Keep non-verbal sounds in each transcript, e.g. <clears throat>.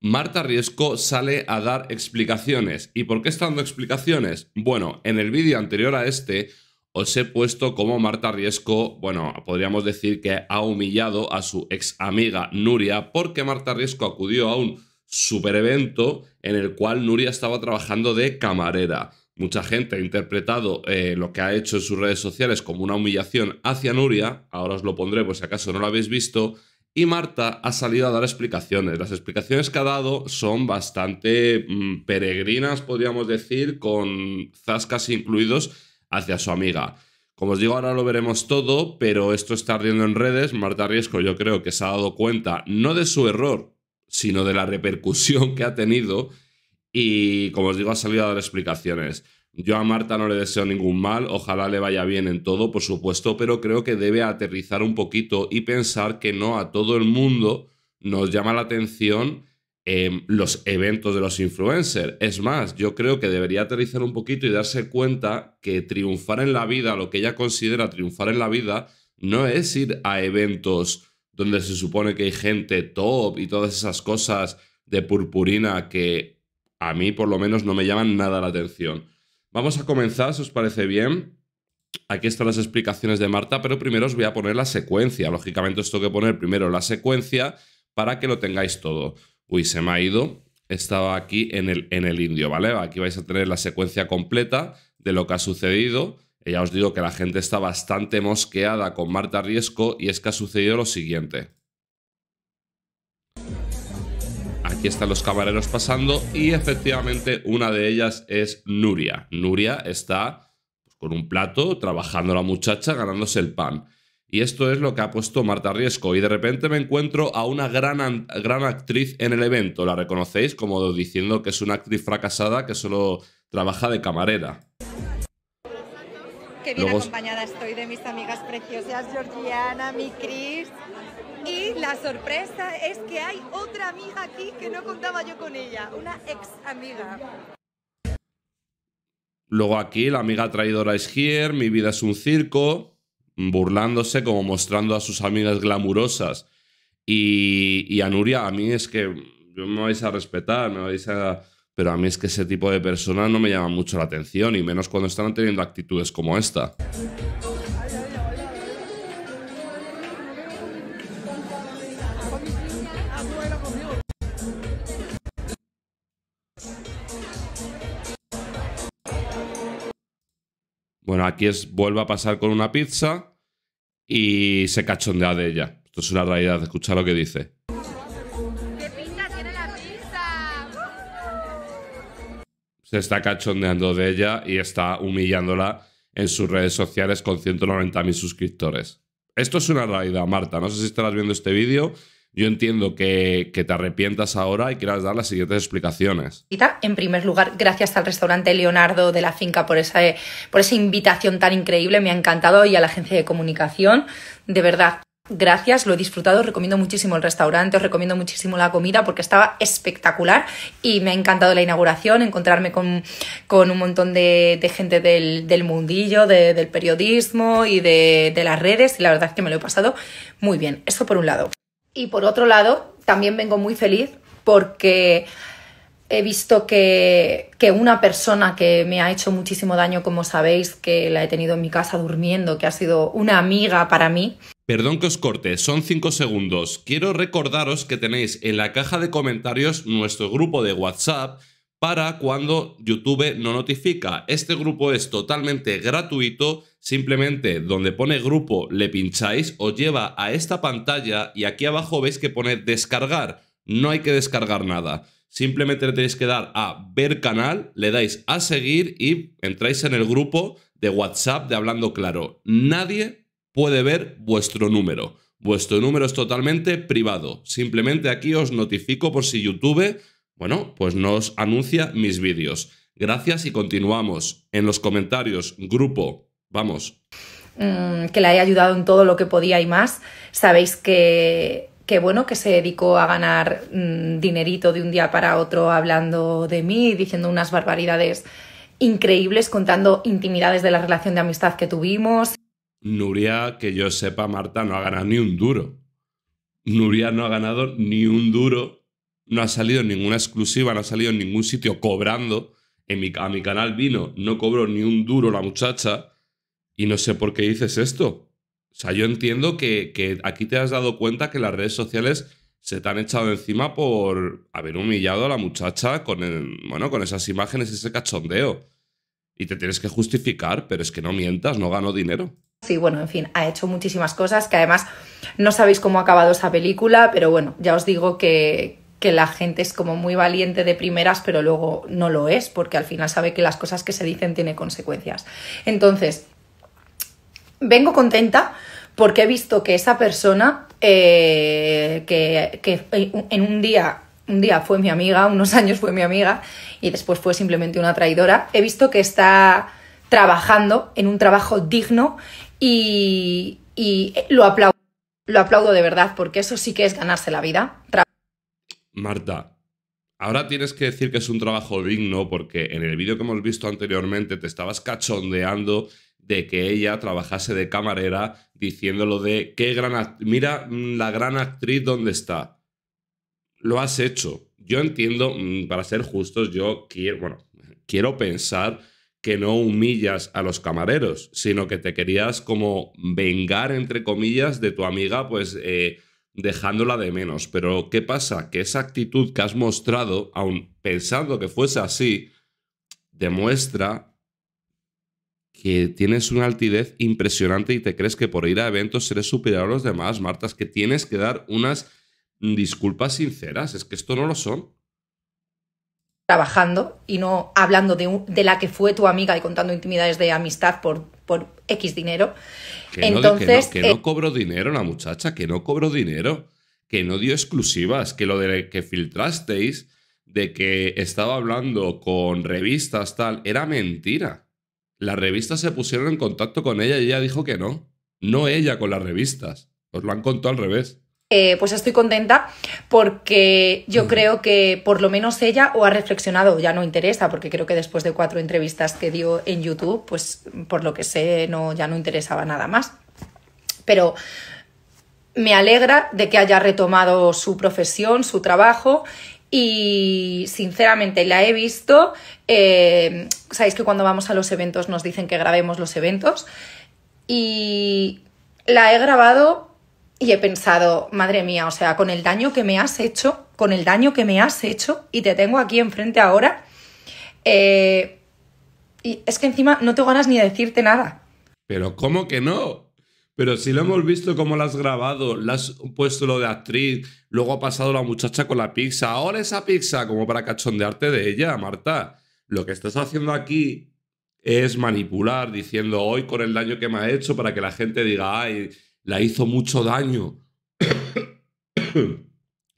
Marta Riesco sale a dar explicaciones. ¿Y por qué está dando explicaciones? Bueno, en el vídeo anterior a este os he puesto cómo Marta Riesco, bueno, podríamos decir que ha humillado a su ex amiga Nuria porque Marta Riesco acudió a un super evento en el cual Nuria estaba trabajando de camarera. Mucha gente ha interpretado eh, lo que ha hecho en sus redes sociales como una humillación hacia Nuria, ahora os lo pondré por si acaso no lo habéis visto, y Marta ha salido a dar explicaciones. Las explicaciones que ha dado son bastante mm, peregrinas, podríamos decir, con zascas incluidos hacia su amiga. Como os digo, ahora lo veremos todo, pero esto está ardiendo en redes. Marta Riesco yo creo que se ha dado cuenta no de su error, sino de la repercusión que ha tenido y, como os digo, ha salido a dar explicaciones. Yo a Marta no le deseo ningún mal, ojalá le vaya bien en todo, por supuesto, pero creo que debe aterrizar un poquito y pensar que no a todo el mundo nos llama la atención em, los eventos de los influencers. Es más, yo creo que debería aterrizar un poquito y darse cuenta que triunfar en la vida, lo que ella considera triunfar en la vida, no es ir a eventos donde se supone que hay gente top y todas esas cosas de purpurina que a mí por lo menos no me llaman nada la atención. Vamos a comenzar, si os parece bien. Aquí están las explicaciones de Marta, pero primero os voy a poner la secuencia. Lógicamente os tengo que poner primero la secuencia para que lo tengáis todo. Uy, se me ha ido. Estaba aquí en el, en el indio, ¿vale? Aquí vais a tener la secuencia completa de lo que ha sucedido. Eh, ya os digo que la gente está bastante mosqueada con Marta Riesco y es que ha sucedido lo siguiente. Aquí están los camareros pasando y efectivamente una de ellas es Nuria. Nuria está pues, con un plato trabajando la muchacha ganándose el pan. Y esto es lo que ha puesto Marta Riesco. Y de repente me encuentro a una gran, gran actriz en el evento. La reconocéis como diciendo que es una actriz fracasada que solo trabaja de camarera que bien acompañada estoy de mis amigas preciosas, Georgiana, mi Cris. Y la sorpresa es que hay otra amiga aquí que no contaba yo con ella, una ex amiga. Luego aquí la amiga traidora es Here, mi vida es un circo, burlándose como mostrando a sus amigas glamurosas. Y, y a Nuria, a mí es que me vais a respetar, me vais a pero a mí es que ese tipo de personas no me llama mucho la atención y menos cuando están teniendo actitudes como esta. Bueno, aquí es vuelve a pasar con una pizza y se cachondea de ella. Esto es una realidad, escucha lo que dice. se está cachondeando de ella y está humillándola en sus redes sociales con 190.000 suscriptores. Esto es una realidad, Marta. No sé si estarás viendo este vídeo. Yo entiendo que, te arrepientas ahora y quieras dar las siguientes explicaciones. En primer lugar, gracias al restaurante Leonardo de la finca por esa, por esa invitación tan increíble. Me ha encantado y a la agencia de comunicación. De verdad, Gracias, lo he disfrutado, os recomiendo muchísimo el restaurante, os recomiendo muchísimo la comida porque estaba espectacular y me ha encantado la inauguración, encontrarme con, un montón de, gente del, mundillo, del periodismo y de, las redes y la verdad es que me lo he pasado muy bien. Esto por un lado. Y por otro lado, también vengo muy feliz porque he visto que, una persona que me ha hecho muchísimo daño, como sabéis, que la he tenido en mi casa durmiendo, que ha sido una amiga para mí. Perdón que os corte, son 5 segundos. Quiero recordaros que tenéis en la caja de comentarios nuestro grupo de WhatsApp para cuando YouTube no notifica. Este grupo es totalmente gratuito, simplemente donde pone grupo le pincháis, os lleva a esta pantalla y aquí abajo veis que pone descargar. No hay que descargar nada. Simplemente le tenéis que dar a ver canal, le dais a seguir y entráis en el grupo de WhatsApp de Hablando Claro. Nadie puede ver vuestro número. Vuestro número es totalmente privado. Simplemente aquí os notifico por si YouTube, bueno, pues nos anuncia mis vídeos. Gracias y continuamos. En los comentarios, grupo, vamos. Mm, que le haya ayudado en todo lo que podía y más. Sabéis que que bueno, que se dedicó a ganar mm, dinerito de un día para otro hablando de mí, diciendo unas barbaridades increíbles, contando intimidades de la relación de amistad que tuvimos. Nuria, que yo sepa, Marta, no ha ganado ni un duro. Nuria no ha ganado ni un duro, no ha salido en ninguna exclusiva, no ha salido en ningún sitio cobrando. En a mi canal vino, no cobró ni un duro la muchacha. Y no sé por qué dices esto. O sea, yo entiendo que, aquí te has dado cuenta que las redes sociales se te han echado encima por haber humillado a la muchacha con, el, bueno, con esas imágenes y ese cachondeo. Y te tienes que justificar, pero es que no mientas, no gano dinero. Sí, bueno, en fin, ha hecho muchísimas cosas que además no sabéis cómo ha acabado esa película, pero bueno, ya os digo que, que la gente es como muy valiente de primeras, pero luego no lo es, porque al final sabe que las cosas que se dicen tienen consecuencias. Entonces, vengo contenta porque he visto que esa persona eh, que, en un día, un día fue mi amiga, unos <laughs> años fue mi amiga y después fue simplemente una traidora, he visto que está trabajando en un trabajo digno y, y lo aplaudo. Lo aplaudo de verdad porque eso sí que es ganarse la vida. Marta, ahora tienes que decir que es un trabajo digno porque en el vídeo que hemos visto anteriormente te estabas cachondeando de que ella trabajase de camarera diciéndolo de qué gran mira mm, la gran actriz donde está. Lo has hecho. Yo entiendo, mm, para ser justos, yo quiero, bueno, quiero pensar que no humillas a los camareros, sino que te querías como vengar, entre comillas, de tu amiga, pues eh, dejándola de menos. Pero ¿qué pasa? Que esa actitud que has mostrado, aun pensando que fuese así, demuestra que tienes una altidez impresionante y te crees que por ir a eventos eres superior a los demás, Marta, es que tienes que dar unas disculpas sinceras, es que esto no lo son. Trabajando y no hablando de, de la que fue tu amiga y contando intimidades de amistad por, por X dinero. Que Entonces, que, no, no eh, cobró dinero la muchacha, que no cobró dinero, que no dio exclusivas, que lo de que filtrasteis de que estaba hablando con revistas tal, era mentira las revistas se pusieron en contacto con ella y ella dijo que no. No ella con las revistas. Os lo han contado al revés. Eh, pues estoy contenta porque yo creo que por lo menos ella o ha reflexionado, ya no interesa, porque creo que después de cuatro entrevistas que dio en YouTube, pues por lo que sé, no, ya no interesaba nada más. Pero me alegra de que haya retomado su profesión, su trabajo y sinceramente la he visto. Eh, sabéis que cuando vamos a los eventos nos dicen que grabemos los eventos y la he grabado y he pensado, madre mía, o sea, con el daño que me has hecho, con el daño que me has hecho y te tengo aquí enfrente ahora, eh, y es que encima no tengo ganas ni de decirte nada. Pero ¿cómo que no? Pero si lo hemos visto cómo la has grabado, la has puesto lo de actriz, luego ha pasado la muchacha con la pizza, ahora esa pizza, como para cachondearte de ella, Marta. Lo que estás haciendo aquí es manipular, diciendo hoy con el daño que me ha hecho para que la gente diga, ay, la hizo mucho daño. <coughs>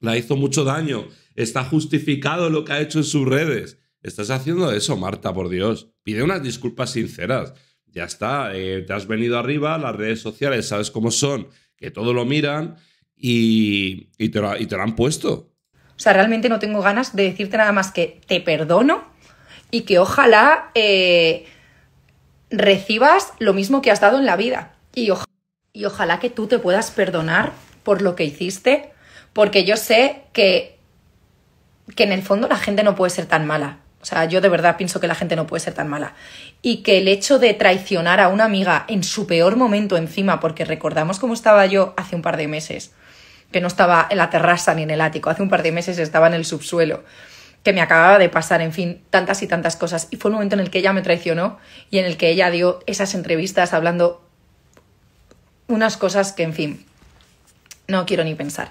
la hizo mucho daño. Está justificado lo que ha hecho en sus redes. Estás haciendo eso, Marta, por Dios. Pide unas disculpas sinceras ya está, eh, te has venido arriba, las redes sociales sabes cómo son, que todo lo miran y, te, lo, han puesto. O sea, realmente no tengo ganas de decirte nada más que te perdono y que ojalá eh, recibas lo mismo que has dado en la vida. Y, y ojalá que tú te puedas perdonar por lo que hiciste, porque yo sé que, que en el fondo la gente no puede ser tan mala. O sea, yo de verdad pienso que la gente no puede ser tan mala. Y que el hecho de traicionar a una amiga en su peor momento encima, porque recordamos cómo estaba yo hace un par de meses, que no estaba en la terraza ni en el ático, hace un par de meses estaba en el subsuelo, que me acababa de pasar, en fin, tantas y tantas cosas. Y fue un momento en el que ella me traicionó y en el que ella dio esas entrevistas hablando unas cosas que, en fin, no quiero ni pensar.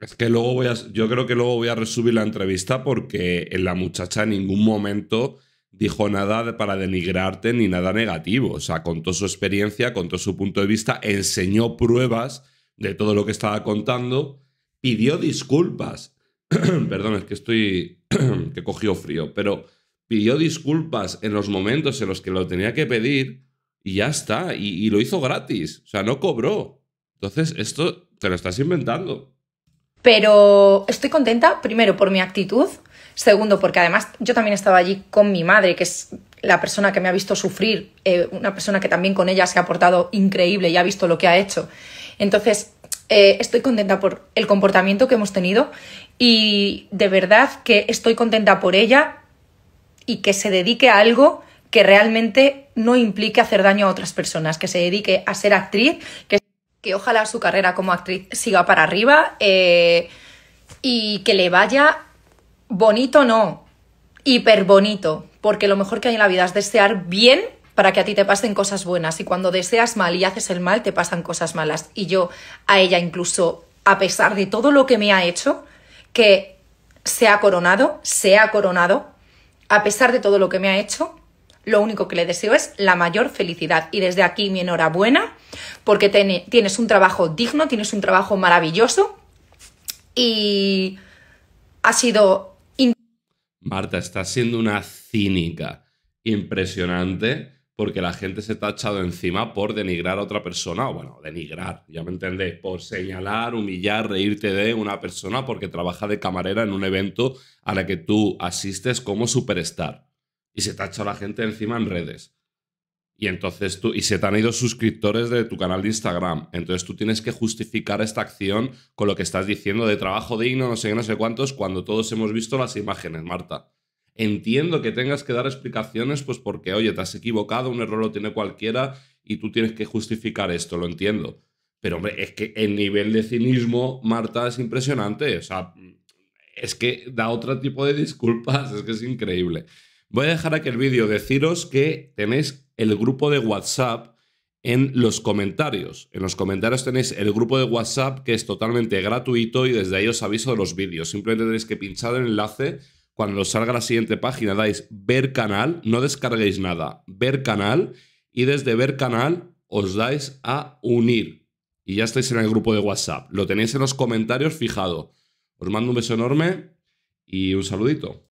Es que luego voy a, yo creo que luego voy a resubir la entrevista porque la muchacha en ningún momento dijo nada para denigrarte ni nada negativo. O sea, contó su experiencia, contó su punto de vista, enseñó pruebas de todo lo que estaba contando, pidió disculpas. <clears throat> Perdón, es que estoy. <clears throat> que cogió frío, pero pidió disculpas en los momentos en los que lo tenía que pedir y ya está. Y, lo hizo gratis. O sea, no cobró. Entonces, esto te lo estás inventando. Pero estoy contenta, primero, por mi actitud, segundo, porque además yo también estaba allí con mi madre, que es la persona que me ha visto sufrir, eh, una persona que también con ella se ha portado increíble y ha visto lo que ha hecho. Entonces, eh, estoy contenta por el comportamiento que hemos tenido y de verdad que estoy contenta por ella y que se dedique a algo que realmente no implique hacer daño a otras personas, que se dedique a ser actriz, que ojalá su carrera como actriz siga para arriba eh, y que le vaya bonito, no, hiper bonito, porque lo mejor que hay en la vida es desear bien para que a ti te pasen cosas buenas y cuando deseas mal y haces el mal te pasan cosas malas. Y yo a ella incluso, a pesar de todo lo que me ha hecho, que se ha coronado, se ha coronado, a pesar de todo lo que me ha hecho, lo único que le deseo es la mayor felicidad. Y desde aquí mi enhorabuena porque tienes un trabajo digno, tienes un trabajo maravilloso y ha sido... Marta, estás siendo una cínica impresionante porque la gente se te ha echado encima por denigrar a otra persona, o bueno, denigrar, ya me entendéis, por señalar, humillar, reírte de una persona porque trabaja de camarera en un evento a la que tú asistes como superstar. Y se te ha echado la gente encima en redes. Y entonces tú, y se te han ido suscriptores de tu canal de Instagram. Entonces tú tienes que justificar esta acción con lo que estás diciendo de trabajo digno, no sé qué, no sé cuántos, cuando todos hemos visto las imágenes, Marta. Entiendo que tengas que dar explicaciones, pues porque, oye, te has equivocado, un error lo tiene cualquiera y tú tienes que justificar esto, lo entiendo. Pero, hombre, es que el nivel de cinismo, Marta, es impresionante. O sea, es que da otro tipo de disculpas, <laughs> es que es increíble. Voy a dejar aquí el vídeo, deciros que tenéis el grupo de WhatsApp en los comentarios. En los comentarios tenéis el grupo de WhatsApp que es totalmente gratuito y desde ahí os aviso de los vídeos. Simplemente tenéis que pinchar el enlace. Cuando os salga la siguiente página dais ver canal, no descarguéis nada, ver canal y desde ver canal os dais a unir. Y ya estáis en el grupo de WhatsApp. Lo tenéis en los comentarios fijado. Os mando un beso enorme y un saludito.